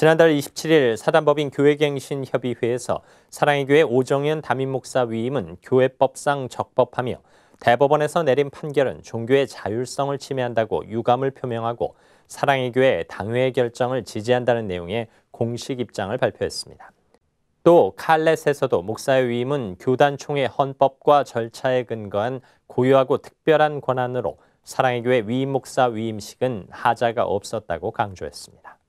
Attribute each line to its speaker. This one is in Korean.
Speaker 1: 지난달 27일 사단법인 교회갱신협의회에서 사랑의 교회 오정현 담임 목사 위임은 교회법상 적법하며 대법원에서 내린 판결은 종교의 자율성을 침해한다고 유감을 표명하고 사랑의 교회 당회의 결정을 지지한다는 내용의 공식 입장을 발표했습니다. 또 칼렛에서도 목사의 위임은 교단총회 헌법과 절차에 근거한 고유하고 특별한 권한으로 사랑의 교회 위임 목사 위임식은 하자가 없었다고 강조했습니다.